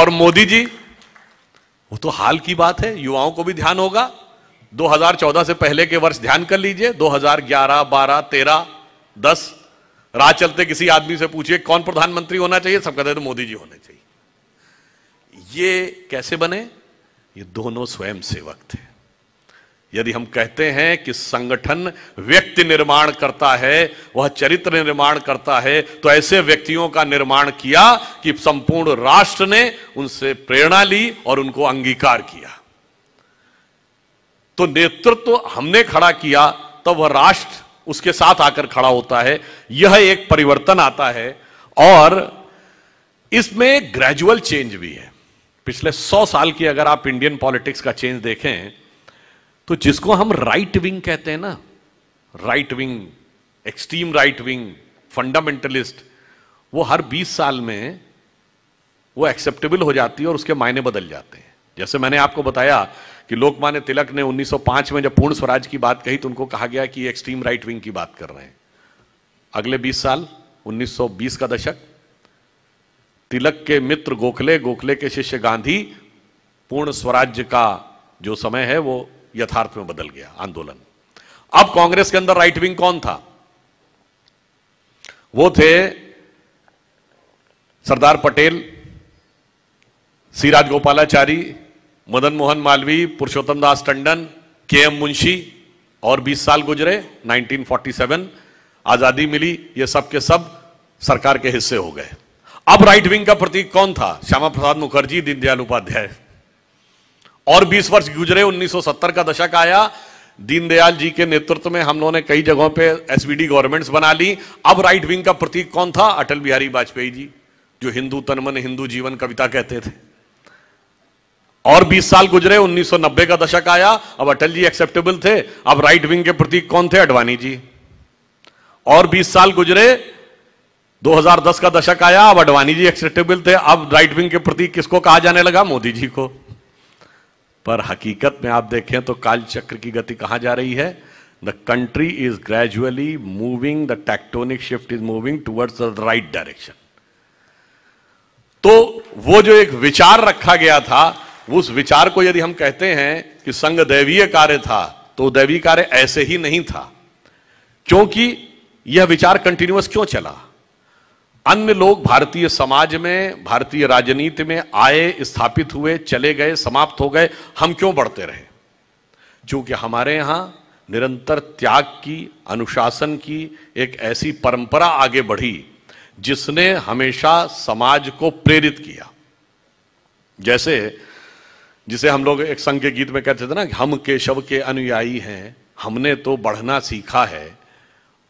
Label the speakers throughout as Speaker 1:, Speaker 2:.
Speaker 1: और मोदी जी वो तो हाल की बात है युवाओं को भी ध्यान होगा 2014 से पहले के वर्ष ध्यान कर लीजिए 2011, 12, 13, 10 राह चलते किसी आदमी से पूछिए कौन प्रधानमंत्री होना चाहिए सब कहते तो मोदी जी होने चाहिए ये कैसे बने ये दोनों स्वयं सेवक थे यदि हम कहते हैं कि संगठन व्यक्ति निर्माण करता है वह चरित्र निर्माण करता है तो ऐसे व्यक्तियों का निर्माण किया कि संपूर्ण राष्ट्र ने उनसे प्रेरणा ली और उनको अंगीकार किया तो नेतृत्व तो हमने खड़ा किया तो वह राष्ट्र उसके साथ आकर खड़ा होता है यह एक परिवर्तन आता है और इसमें ग्रेजुअल चेंज भी है पिछले सौ साल की अगर आप इंडियन पॉलिटिक्स का चेंज देखें तो जिसको हम राइट विंग कहते हैं ना right wing extreme right wing fundamentalist वो हर 20 साल में वो एक्सेप्टेबल हो जाती है और उसके मायने बदल जाते हैं जैसे मैंने आपको बताया कि लोकमान्य तिलक ने 1905 में जब पूर्ण स्वराज की बात कही तो उनको कहा गया कि एक्सट्रीम राइट विंग की बात कर रहे हैं अगले 20 साल 1920 का दशक तिलक के मित्र गोखले गोखले के शिष्य गांधी पूर्ण स्वराज्य का जो समय है वो यथार्थ में बदल गया आंदोलन अब कांग्रेस के अंदर राइट विंग कौन था वो थे सरदार पटेल सी राजगोपालाचारी मदन मोहन मालवी पुरुषोत्तम दास टंडन के एम मुंशी और 20 साल गुजरे 1947 आजादी मिली ये सब के सब सरकार के हिस्से हो गए अब राइट विंग का प्रतीक कौन था श्यामा प्रसाद मुखर्जी दीनदयाल उपाध्याय और 20 वर्ष गुजरे 1970 का दशक आया दीनदयाल जी के नेतृत्व में हम लोगों ने कई जगहों पे एसवीडी गवर्नमेंट्स बना ली अब राइट विंग का प्रतीक कौन था अटल बिहारी वाजपेयी जी जो हिंदू तनमन हिंदू जीवन कविता कहते थे और 20 साल गुजरे 1990 का दशक आया अब अटल जी एक्सेप्टेबल थे अब राइट विंग के प्रतीक कौन थे अडवाणी जी और 20 साल गुजरे 2010 का दशक आया अब अडवाणी जी एक्सेप्टेबल थे अब राइट विंग के प्रतीक किसको कहा जाने लगा मोदी जी को पर हकीकत में आप देखें तो कालचक्र की गति कहाँ जा रही है the country is gradually moving the tectonic shift is moving towards the right direction तो वो जो एक विचार रखा गया था उस विचार को यदि हम कहते हैं कि संघ दैवीय कार्य था तो दैवीय कार्य ऐसे ही नहीं था क्योंकि यह विचार कंटिन्यूअस क्यों चला अन्य लोग भारतीय समाज में भारतीय राजनीति में आए स्थापित हुए चले गए समाप्त हो गए हम क्यों बढ़ते रहे क्योंकि हमारे यहां निरंतर त्याग की अनुशासन की एक ऐसी परंपरा आगे बढ़ी जिसने हमेशा समाज को प्रेरित किया जैसे जिसे हम लोग एक संघ के गीत में कहते थे ना हम केशव के अनुयायी हैं हमने तो बढ़ना सीखा है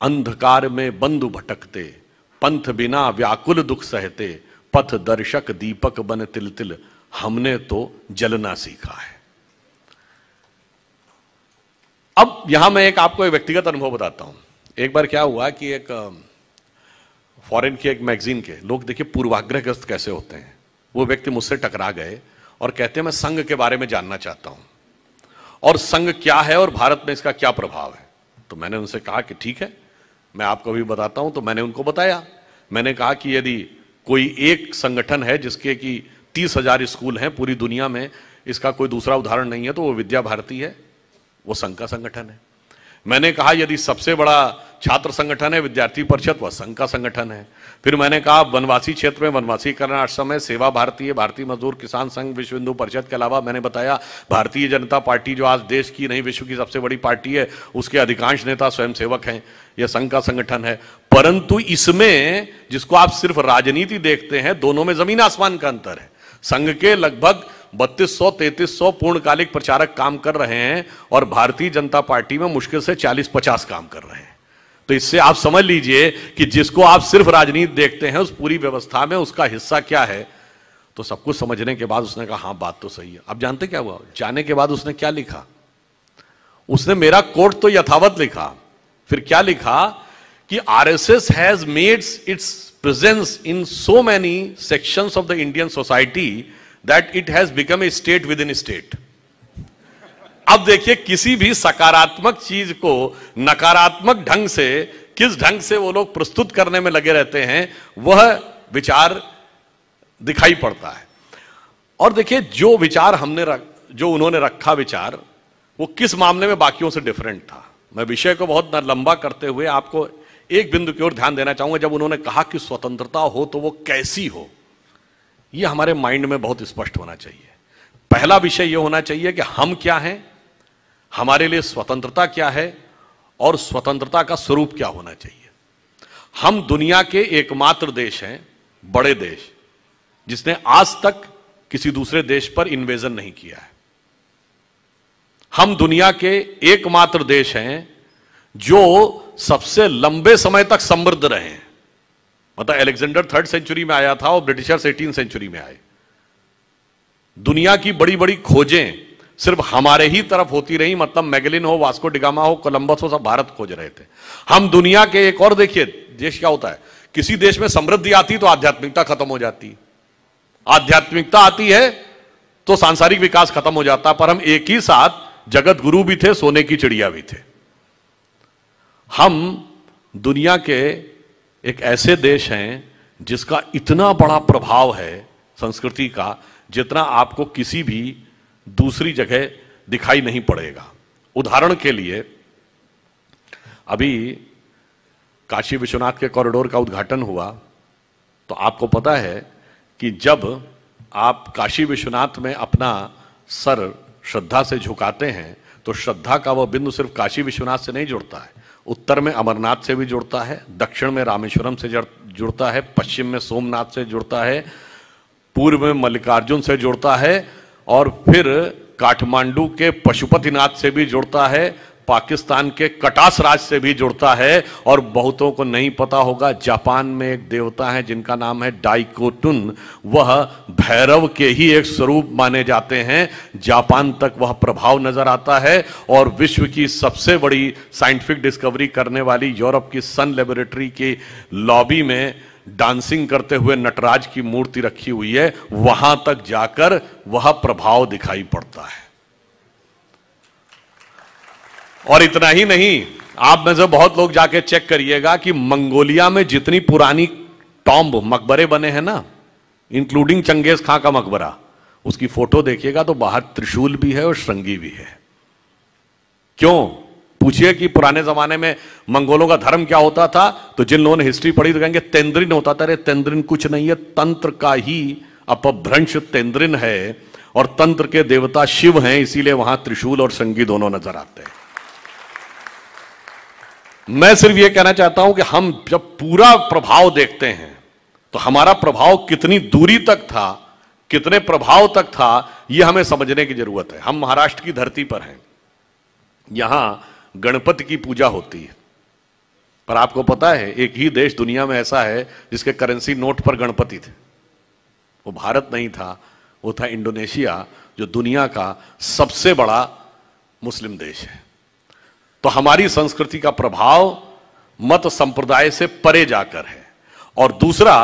Speaker 1: अंधकार में बंधु भटकते पंथ बिना व्याकुल दुख सहते पथ दर्शक दीपक बन तिल तिल हमने तो जलना सीखा है अब यहां मैं एक आपको एक व्यक्तिगत अनुभव बताता हूं एक बार क्या हुआ कि एक फॉरेन की एक मैगजीन के लोग देखिए पूर्वाग्रहग्रस्त कैसे होते हैं वो व्यक्ति मुझसे टकरा गए और कहते हैं मैं संघ के बारे में जानना चाहता हूं और संघ क्या है और भारत में इसका क्या प्रभाव है तो मैंने उनसे कहा कि ठीक है मैं आपको भी बताता हूं तो मैंने उनको बताया मैंने कहा कि यदि कोई एक संगठन है जिसके कि तीस हजार स्कूल हैं पूरी दुनिया में इसका कोई दूसरा उदाहरण नहीं है तो वो विद्या भारती है वो संघ का संगठन है मैंने कहा यदि सबसे बड़ा छात्र संगठन है विद्यार्थी परिषद व संघ का संगठन है फिर मैंने कहा वनवासी क्षेत्र में वनवासी कल्याण आश्रम है सेवा भारतीय भारतीय मजदूर किसान संघ विश्व हिंदू परिषद के अलावा मैंने बताया भारतीय जनता पार्टी जो आज देश की नहीं विश्व की सबसे बड़ी पार्टी है उसके अधिकांश नेता स्वयंसेवक हैं यह संघ का संगठन है परंतु इसमें जिसको आप सिर्फ राजनीति देखते हैं दोनों में जमीन आसमान का अंतर है संघ के लगभग बत्तीस सौ तैतीस सौ पूर्णकालिक प्रचारक काम कर रहे हैं और भारतीय जनता पार्टी में मुश्किल से चालीस पचास काम कर रहे हैं तो इससे आप समझ लीजिए कि जिसको आप सिर्फ राजनीति देखते हैं उस पूरी व्यवस्था में उसका हिस्सा क्या है तो सब कुछ समझने के बाद उसने कहा हाँ बात तो सही है अब जानते क्या हुआ जाने के बाद उसने क्या लिखा उसने मेरा कोर्ट तो यथावत लिखा फिर क्या लिखा कि RSS has made its presence in so many sections of the Indian society that it has become a state within state अब देखिए किसी भी सकारात्मक चीज को नकारात्मक ढंग से किस ढंग से वो लोग प्रस्तुत करने में लगे रहते हैं वह विचार दिखाई पड़ता है और देखिए जो विचार हमने रख जो उन्होंने रखा विचार वो किस मामले में बाकियों से डिफरेंट था मैं विषय को बहुत लंबा करते हुए आपको एक बिंदु की ओर ध्यान देना चाहूंगा जब उन्होंने कहा कि स्वतंत्रता हो तो वो कैसी हो ये हमारे माइंड में बहुत स्पष्ट होना चाहिए पहला विषय यह होना चाहिए कि हम क्या हैं हमारे लिए स्वतंत्रता क्या है और स्वतंत्रता का स्वरूप क्या होना चाहिए हम दुनिया के एकमात्र देश हैं बड़े देश जिसने आज तक किसी दूसरे देश पर इन्वेजन नहीं किया है हम दुनिया के एकमात्र देश हैं जो सबसे लंबे समय तक समृद्ध रहे हैं मतलब एलेक्जेंडर थर्ड सेंचुरी में आया था और ब्रिटिशर्स एटीन सेंचुरी में आए दुनिया की बड़ी बड़ी खोजें सिर्फ हमारे ही तरफ होती रही मतलब मैगलिन हो वास्को डिगामा हो कोलंबस हो सब भारत खोज रहे थे हम दुनिया के एक और देखिए देश क्या होता है किसी देश में समृद्धि आती तो आध्यात्मिकता खत्म हो जाती आध्यात्मिकता आती है तो सांसारिक विकास खत्म हो जाता पर हम एक ही साथ जगत गुरु भी थे सोने की चिड़िया भी थे हम दुनिया के एक ऐसे देश हैं जिसका इतना बड़ा प्रभाव है संस्कृति का जितना आपको किसी भी दूसरी जगह दिखाई नहीं पड़ेगा उदाहरण के लिए अभी काशी विश्वनाथ के कॉरिडोर का उद्घाटन हुआ तो आपको पता है कि जब आप काशी विश्वनाथ में अपना सर श्रद्धा से झुकाते हैं तो श्रद्धा का वह बिंदु सिर्फ काशी विश्वनाथ से नहीं जुड़ता है उत्तर में अमरनाथ से भी जुड़ता है दक्षिण में रामेश्वरम से जुड़ता है पश्चिम में सोमनाथ से जुड़ता है पूर्व में मल्लिकार्जुन से जुड़ता है और फिर काठमांडू के पशुपतिनाथ से भी जुड़ता है पाकिस्तान के कटास राज से भी जुड़ता है और बहुतों को नहीं पता होगा जापान में एक देवता है जिनका नाम है डाइकोटुन वह भैरव के ही एक स्वरूप माने जाते हैं जापान तक वह प्रभाव नजर आता है और विश्व की सबसे बड़ी साइंटिफिक डिस्कवरी करने वाली यूरोप की सन लेबोरेटरी की लॉबी में डांसिंग करते हुए नटराज की मूर्ति रखी हुई है वहां तक जाकर वह प्रभाव दिखाई पड़ता है और इतना ही नहीं आप में से बहुत लोग जाके चेक करिएगा कि मंगोलिया में जितनी पुरानी टॉम्ब मकबरे बने हैं ना इंक्लूडिंग चंगेज खां का मकबरा उसकी फोटो देखिएगा तो बाहर त्रिशूल भी है और श्रृंगी भी है क्यों पूछिए कि पुराने जमाने में मंगोलों का धर्म क्या होता था तो जिन लोगों ने हिस्ट्री पढ़ी तो कहेंगे तेंद्रिन होता था अरे तेंद्रिन कुछ नहीं है तंत्र का ही अपभ्रंश तेंद्रिन है और तंत्र के देवता शिव हैं इसीलिए वहां त्रिशूल और संगी दोनों नजर आते हैं मैं सिर्फ यह कहना चाहता हूं कि हम जब पूरा प्रभाव देखते हैं तो हमारा प्रभाव कितनी दूरी तक था कितने प्रभाव तक था यह हमें समझने की जरूरत है हम महाराष्ट्र की धरती पर हैं यहां गणपति की पूजा होती है पर आपको पता है एक ही देश दुनिया में ऐसा है जिसके करेंसी नोट पर गणपति थे वो भारत नहीं था वो था इंडोनेशिया जो दुनिया का सबसे बड़ा मुस्लिम देश है तो हमारी संस्कृति का प्रभाव मत संप्रदाय से परे जाकर है और दूसरा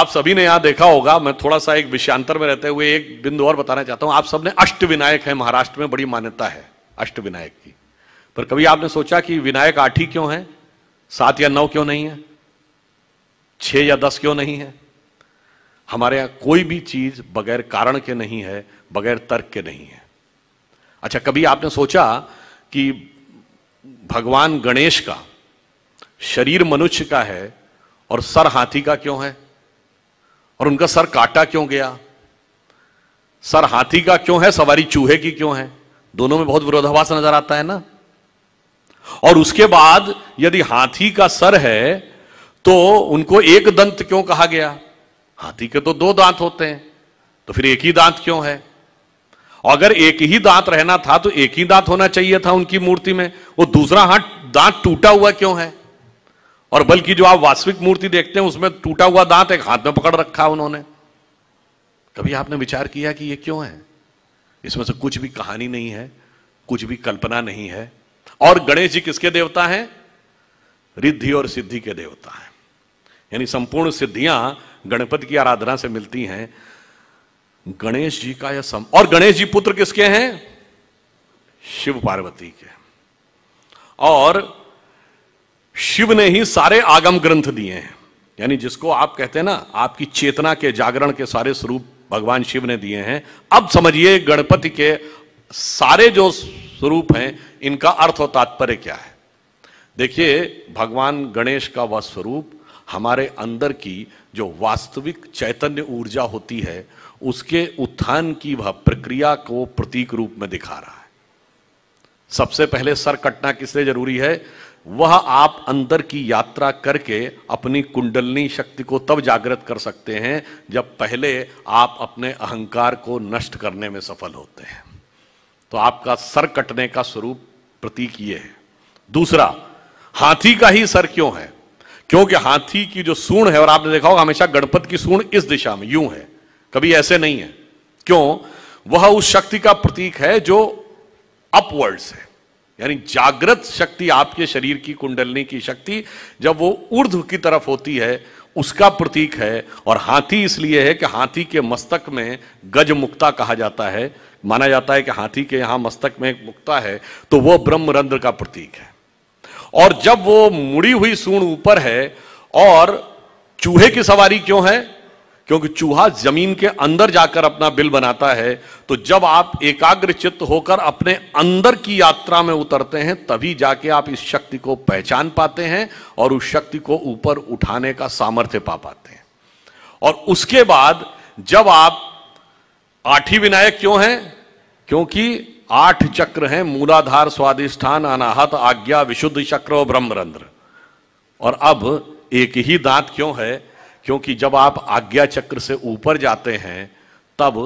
Speaker 1: आप सभी ने यहां देखा होगा मैं थोड़ा सा एक विषयांतर में रहते हुए एक बिंदु और बताना चाहता हूं आप सबने अष्ट विनायक है महाराष्ट्र में बड़ी मान्यता है अष्ट विनायक की पर कभी आपने सोचा कि विनायक आठ ही क्यों है सात या नौ क्यों नहीं है छह या दस क्यों नहीं है हमारे यहां कोई भी चीज बगैर कारण के नहीं है बगैर तर्क के नहीं है अच्छा कभी आपने सोचा कि भगवान गणेश का शरीर मनुष्य का है और सर हाथी का क्यों है और उनका सर काटा क्यों गया सर हाथी का क्यों है सवारी चूहे की क्यों है दोनों में बहुत विरोधाभास नजर आता है ना और उसके बाद यदि हाथी का सर है तो उनको एक दंत क्यों कहा गया हाथी के तो दो दांत होते हैं तो फिर एक ही दांत क्यों है अगर एक ही दांत रहना था तो एक ही दांत होना चाहिए था उनकी मूर्ति में वो दूसरा हाथ दांत टूटा हुआ क्यों है और बल्कि जो आप वास्तविक मूर्ति देखते हैं उसमें टूटा हुआ दांत एक हाथ में पकड़ रखा उन्होंने कभी आपने विचार किया कि ये क्यों है इसमें से कुछ भी कहानी नहीं है कुछ भी कल्पना नहीं है और गणेश जी किसके देवता हैं रिद्धि और सिद्धि के देवता हैं यानी संपूर्ण सिद्धियां गणपति की आराधना से मिलती हैं गणेश जी का यह सम और गणेश जी पुत्र किसके हैं शिव पार्वती के और शिव ने ही सारे आगम ग्रंथ दिए हैं यानी जिसको आप कहते हैं ना आपकी चेतना के जागरण के सारे स्वरूप भगवान शिव ने दिए हैं अब समझिए गणपति के सारे जो स्वरूप हैं इनका अर्थ और तात्पर्य क्या है देखिए भगवान गणेश का वह स्वरूप हमारे अंदर की जो वास्तविक चैतन्य ऊर्जा होती है उसके उत्थान की वह प्रक्रिया को प्रतीक रूप में दिखा रहा है सबसे पहले सर कटना किसलिए जरूरी है वह आप अंदर की यात्रा करके अपनी कुंडलनी शक्ति को तब जागृत कर सकते हैं जब पहले आप अपने अहंकार को नष्ट करने में सफल होते हैं तो आपका सर कटने का स्वरूप प्रतीक ये है दूसरा हाथी का ही सर क्यों है क्योंकि हाथी की जो सूण है और आपने देखा होगा हमेशा गणपत की सूण इस दिशा में यूं है कभी ऐसे नहीं है क्यों वह उस शक्ति का प्रतीक है जो अपवर्ड्स है यानी जागृत शक्ति आपके शरीर की कुंडलनी की शक्ति जब वो ऊर्ध्व की तरफ होती है उसका प्रतीक है और हाथी इसलिए है कि हाथी के मस्तक में गजमुक्ता कहा जाता है माना जाता है कि हाथी के यहां मस्तक में एक मुक्ता है तो वह ब्रह्मरंध्र का प्रतीक है और जब वो मुड़ी हुई सूण ऊपर है और चूहे की सवारी क्यों है क्योंकि चूहा जमीन के अंदर जाकर अपना बिल बनाता है तो जब आप एकाग्र चित्त होकर अपने अंदर की यात्रा में उतरते हैं तभी जाके आप इस शक्ति को पहचान पाते हैं और उस शक्ति को ऊपर उठाने का सामर्थ्य पा पाते हैं और उसके बाद जब आप आठ ही विनायक क्यों हैं क्योंकि आठ चक्र हैं मूलाधार स्वादिष्ठान अनाहत आज्ञा विशुद्ध चक्र और ब्रह्मरंध्र और अब एक ही दांत क्यों है क्योंकि जब आप आज्ञा चक्र से ऊपर जाते हैं तब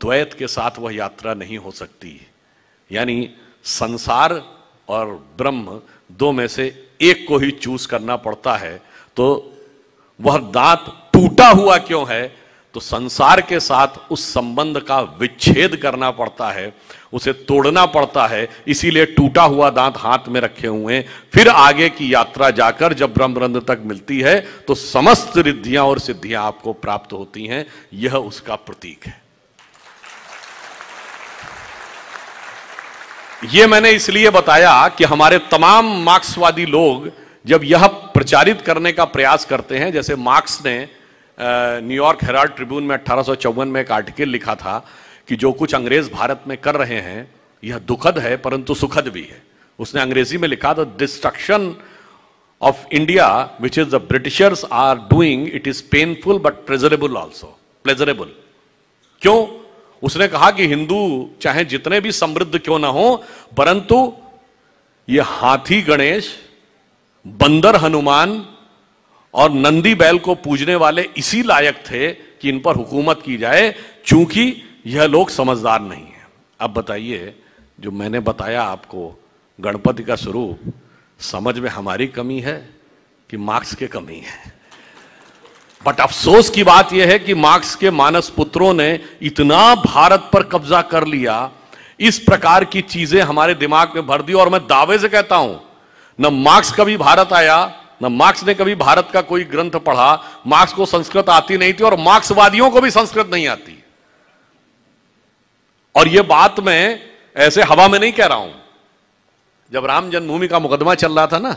Speaker 1: द्वैत के साथ वह यात्रा नहीं हो सकती यानी संसार और ब्रह्म दो में से एक को ही चूज करना पड़ता है तो वह दांत टूटा हुआ क्यों है तो संसार के साथ उस संबंध का विच्छेद करना पड़ता है उसे तोड़ना पड़ता है इसीलिए टूटा हुआ दांत हाथ में रखे हुए हैं फिर आगे की यात्रा जाकर जब ब्रह्मरंध तक मिलती है तो समस्त रिद्धियां और सिद्धियां आपको प्राप्त होती हैं यह उसका प्रतीक है यह मैंने इसलिए बताया कि हमारे तमाम मार्क्सवादी लोग जब यह प्रचारित करने का प्रयास करते हैं जैसे मार्क्स ने न्यूयॉर्क हेराल्ड ट्रिब्यून में अट्ठारह में एक आर्टिकल लिखा था कि जो कुछ अंग्रेज भारत में कर रहे हैं यह दुखद है परंतु सुखद भी है उसने अंग्रेजी में लिखा the destruction of India which is the britishers are doing it is painful but pleasurable also pleasurable क्यों उसने कहा कि हिंदू चाहे जितने भी समृद्ध क्यों ना हो परंतु यह हाथी गणेश बंदर हनुमान और नंदी बैल को पूजने वाले इसी लायक थे कि इन पर हुकूमत की जाए चूंकि यह लोग समझदार नहीं है अब बताइए जो मैंने बताया आपको गणपति का स्वरूप समझ में हमारी कमी है कि मार्क्स के कमी है बट अफसोस की बात यह है कि मार्क्स के मानस पुत्रों ने इतना भारत पर कब्जा कर लिया इस प्रकार की चीजें हमारे दिमाग में भर दी और मैं दावे से कहता हूं न मार्क्स कभी भारत आया ना मार्क्स ने कभी भारत का कोई ग्रंथ पढ़ा मार्क्स को संस्कृत आती नहीं थी और मार्क्सवादियों को भी संस्कृत नहीं आती और यह बात मैं ऐसे हवा में नहीं कह रहा हूं जब राम जन्मभूमि का मुकदमा चल रहा था ना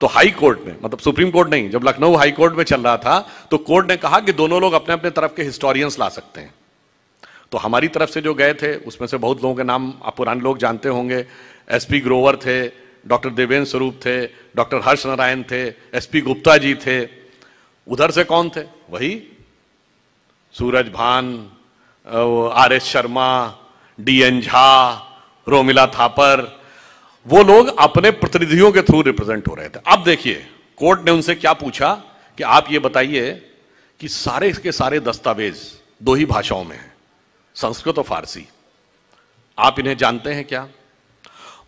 Speaker 1: तो हाई कोर्ट में मतलब सुप्रीम कोर्ट नहीं जब लखनऊ हाई कोर्ट में चल रहा था तो कोर्ट ने कहा कि दोनों लोग अपने अपने तरफ के हिस्टोरियंस ला सकते हैं तो हमारी तरफ से जो गए थे उसमें से बहुत लोगों के नाम आप पुराने लोग जानते होंगे एस पी ग्रोवर थे डॉक्टर देवेंद्र स्वरूप थे डॉक्टर हर्ष नारायण थे एसपी गुप्ता जी थे उधर से कौन थे वही Suraj Bhan R S Sharma D N Jha Romila Thapar वो लोग अपने प्रतिनिधियों के थ्रू रिप्रेजेंट हो रहे थे अब देखिए कोर्ट ने उनसे क्या पूछा कि आप ये बताइए कि सारे के सारे दस्तावेज दो ही भाषाओं में हैं संस्कृत और फारसी आप इन्हें जानते हैं क्या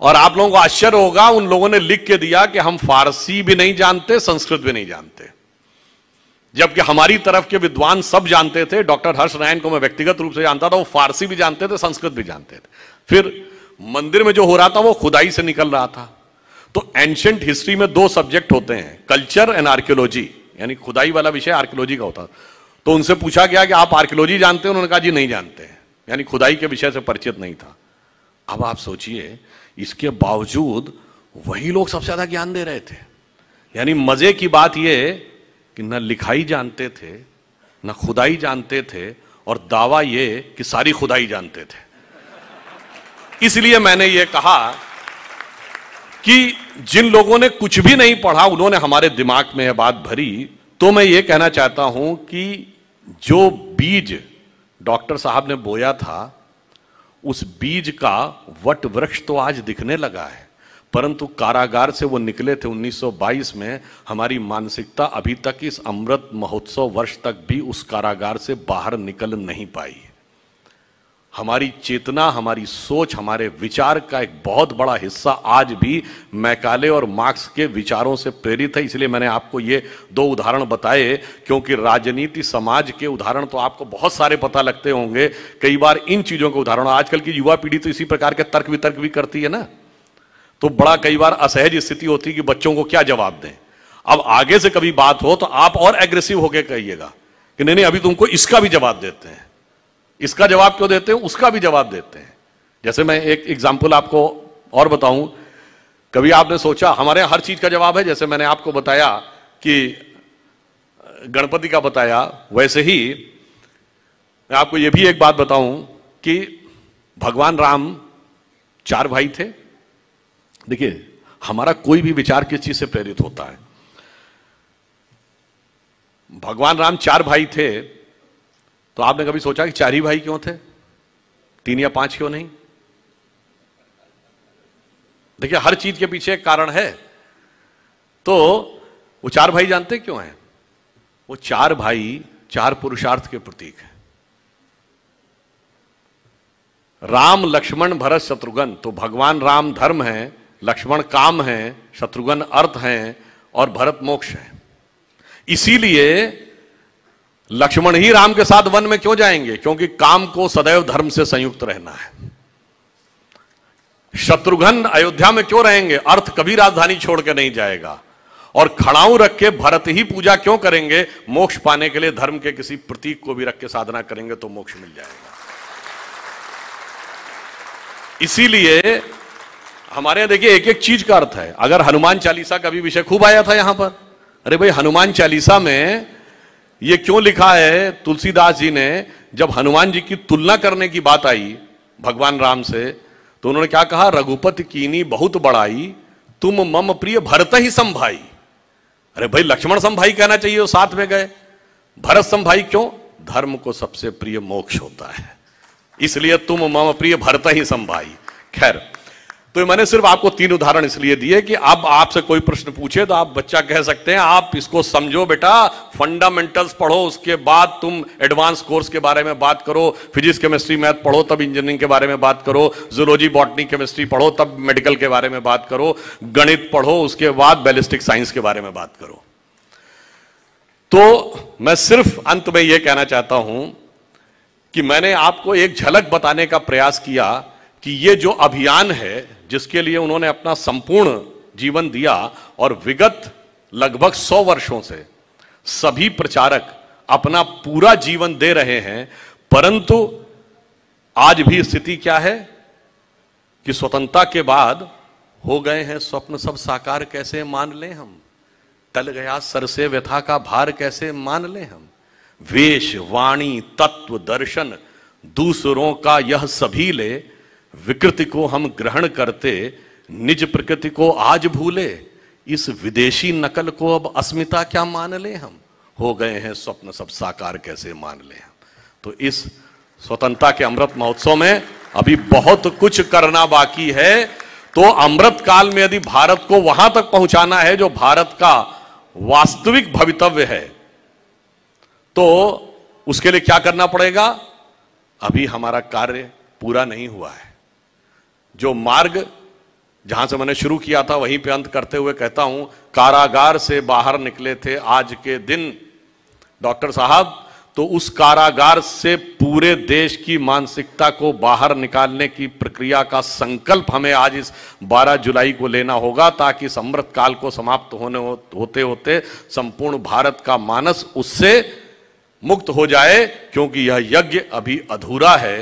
Speaker 1: और आप लोगों को आश्चर्य होगा उन लोगों ने लिख के दिया कि हम फारसी भी नहीं जानते संस्कृत भी नहीं जानते जबकि हमारी तरफ के विद्वान सब जानते थे डॉक्टर हर्ष नारायण को मैं व्यक्तिगत रूप से जानता था वो फारसी भी जानते थे संस्कृत भी जानते थे फिर मंदिर में जो हो रहा था वो खुदाई से निकल रहा था तो एंशंट हिस्ट्री में दो सब्जेक्ट होते हैं कल्चर एंड आर्कियोलॉजी यानी खुदाई वाला विषय आर्कियोलॉजी का होता तो उनसे पूछा गया कि आप आर्कियोलॉजी जानते हैं उन्होंने कहा जी नहीं जानते यानी खुदाई के विषय से परिचित नहीं था अब आप सोचिए इसके बावजूद वही लोग सबसे ज़्यादा ज्ञान दे रहे थे यानी मज़े की बात यह कि न लिखाई जानते थे न खुदाई जानते थे और दावा ये कि सारी खुदाई जानते थे इसलिए मैंने ये कहा कि जिन लोगों ने कुछ भी नहीं पढ़ा उन्होंने हमारे दिमाग में यह बात भरी तो मैं ये कहना चाहता हूं कि जो बीज डॉक्टर साहब ने बोया था उस बीज का वट वृक्ष तो आज दिखने लगा है परंतु कारागार से वो निकले थे 1922 में हमारी मानसिकता अभी तक इस अमृत महोत्सव वर्ष तक भी उस कारागार से बाहर निकल नहीं पाई है हमारी चेतना हमारी सोच हमारे विचार का एक बहुत बड़ा हिस्सा आज भी मैकाले और मार्क्स के विचारों से प्रेरित है इसलिए मैंने आपको ये दो उदाहरण बताए क्योंकि राजनीति समाज के उदाहरण तो आपको बहुत सारे पता लगते होंगे कई बार इन चीज़ों के उदाहरण आजकल की युवा पीढ़ी तो इसी प्रकार के तर्क वितर्क भी करती है ना तो बड़ा कई बार असहज स्थिति होती है कि बच्चों को क्या जवाब दें अब आगे से कभी बात हो तो आप और एग्रेसिव होकर कहिएगा कि नहीं नहीं अभी तुमको इसका भी जवाब देते हैं इसका जवाब क्यों देते हैं उसका भी जवाब देते हैं जैसे मैं एक एग्जाम्पल आपको और बताऊं कभी आपने सोचा हमारे हर चीज का जवाब है जैसे मैंने आपको बताया कि गणपति का बताया वैसे ही मैं आपको यह भी एक बात बताऊं कि भगवान राम चार भाई थे देखिए हमारा कोई भी विचार किस चीज से प्रेरित होता है भगवान राम चार भाई थे तो आपने कभी सोचा कि चार ही भाई क्यों थे तीन या पांच क्यों नहीं देखिए हर चीज के पीछे एक कारण है तो वो चार भाई जानते क्यों हैं वो चार भाई चार पुरुषार्थ के प्रतीक हैं राम लक्ष्मण भरत शत्रुघ्न तो भगवान राम धर्म है लक्ष्मण काम है शत्रुघ्न अर्थ है और भरत मोक्ष है इसीलिए लक्ष्मण ही राम के साथ वन में क्यों जाएंगे क्योंकि काम को सदैव धर्म से संयुक्त रहना है शत्रुघ्न अयोध्या में क्यों रहेंगे अर्थ कभी राजधानी छोड़ के नहीं जाएगा और खड़ाऊ रख के भरत ही पूजा क्यों करेंगे मोक्ष पाने के लिए धर्म के किसी प्रतीक को भी रख के साधना करेंगे तो मोक्ष मिल जाएगा इसीलिए हमारे यहां देखिए एक एक चीज का अर्थ है अगर हनुमान चालीसा का भी विषय खूब आया था यहां पर अरे भाई हनुमान चालीसा में ये क्यों लिखा है तुलसीदास जी ने जब हनुमान जी की तुलना करने की बात आई भगवान राम से तो उन्होंने क्या कहा रघुपति कीनी बहुत बड़ाई तुम मम प्रिय भरत ही संभाई अरे भाई लक्ष्मण संभाई कहना चाहिए वो साथ में गए भरत संभाई क्यों धर्म को सबसे प्रिय मोक्ष होता है इसलिए तुम मम प्रिय भरत ही संभाई खैर तो मैंने सिर्फ आपको तीन उदाहरण इसलिए दिए कि अब आपसे कोई प्रश्न पूछे तो आप बच्चा कह सकते हैं आप इसको समझो बेटा फंडामेंटल्स पढ़ो उसके बाद तुम एडवांस कोर्स के बारे में बात करो फिजिक्स केमिस्ट्री मैथ पढ़ो तब इंजीनियरिंग के बारे में बात करो जूलॉजी बॉटनी केमिस्ट्री पढ़ो तब मेडिकल के बारे में बात करो गणित पढ़ो उसके बाद बैलिस्टिक साइंस के बारे में बात करो तो मैं सिर्फ अंत में यह कहना चाहता हूं कि मैंने आपको एक झलक बताने का प्रयास किया कि ये जो अभियान है जिसके लिए उन्होंने अपना संपूर्ण जीवन दिया और विगत लगभग सौ वर्षों से सभी प्रचारक अपना पूरा जीवन दे रहे हैं परंतु आज भी स्थिति क्या है कि स्वतंत्रता के बाद हो गए हैं स्वप्न सब साकार कैसे मान लें हम टल गया सर से व्यथा का भार कैसे मान लें हम वेश वाणी तत्व दर्शन दूसरों का यह सभी ले विकृति को हम ग्रहण करते निज प्रकृति को आज भूले इस विदेशी नकल को अब अस्मिता क्या मान ले हम हो गए हैं स्वप्न सब साकार कैसे मान ले हम तो इस स्वतंत्रता के अमृत महोत्सव में अभी बहुत कुछ करना बाकी है तो अमृत काल में यदि भारत को वहां तक पहुंचाना है जो भारत का वास्तविक भवितव्य है तो उसके लिए क्या करना पड़ेगा अभी हमारा कार्य पूरा नहीं हुआ है जो मार्ग जहां से मैंने शुरू किया था वहीं पे अंत करते हुए कहता हूं कारागार से बाहर निकले थे आज के दिन डॉक्टर साहब तो उस कारागार से पूरे देश की मानसिकता को बाहर निकालने की प्रक्रिया का संकल्प हमें आज इस 12 जुलाई को लेना होगा ताकि इस अमृत काल को समाप्त होने हो, होते होते संपूर्ण भारत का मानस उससे मुक्त हो जाए क्योंकि यह यज्ञ अभी अधूरा है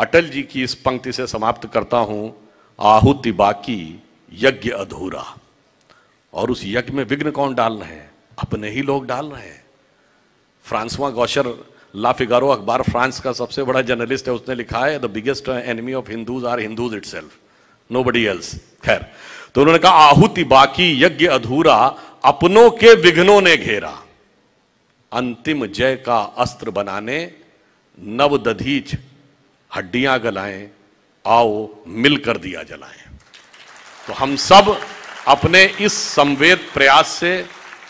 Speaker 1: अटल जी की इस पंक्ति से समाप्त करता हूं आहुति बाकी यज्ञ अधूरा और उस यज्ञ में विघ्न कौन डाल रहे हैं अपने ही लोग डाल रहे हैं फ्रांसवा गौशर लाफिगारो अखबार फ्रांस का सबसे बड़ा जर्नलिस्ट है उसने लिखा है the biggest enemy of Hindus are Hindus itself nobody else खैर तो उन्होंने कहा आहुति बाकी यज्ञ अधूरा अपनों के विघ्नों ने घेरा अंतिम जय का अस्त्र बनाने नवदधीच हड्डियां गलाएं आओ मिलकर दिया जलाएं तो हम सब अपने इस संवेद प्रयास से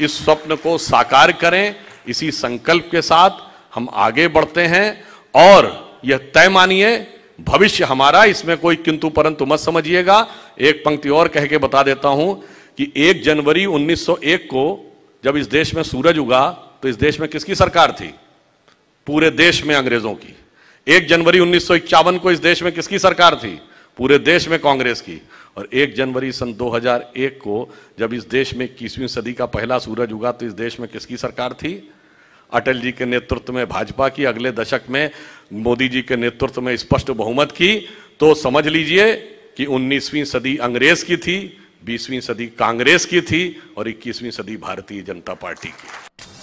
Speaker 1: इस स्वप्न को साकार करें इसी संकल्प के साथ हम आगे बढ़ते हैं और यह तय मानिए भविष्य हमारा इसमें कोई किंतु परंतु मत समझिएगा एक पंक्ति और कह के बता देता हूं कि एक जनवरी 1901 को जब इस देश में सूरज उगा तो इस देश में किसकी सरकार थी पूरे देश में अंग्रेजों की एक जनवरी उन्नीस को इस देश में किसकी सरकार थी पूरे देश में कांग्रेस की और एक जनवरी सन 2001 को जब इस देश में इक्कीसवीं सदी का पहला सूरज उगा तो इस देश में किसकी सरकार थी अटल जी के नेतृत्व में भाजपा की अगले दशक में मोदी जी के नेतृत्व में स्पष्ट बहुमत की तो समझ लीजिए कि 19वीं सदी अंग्रेज की थी 20वीं सदी कांग्रेस की थी और 21वीं सदी भारतीय जनता पार्टी की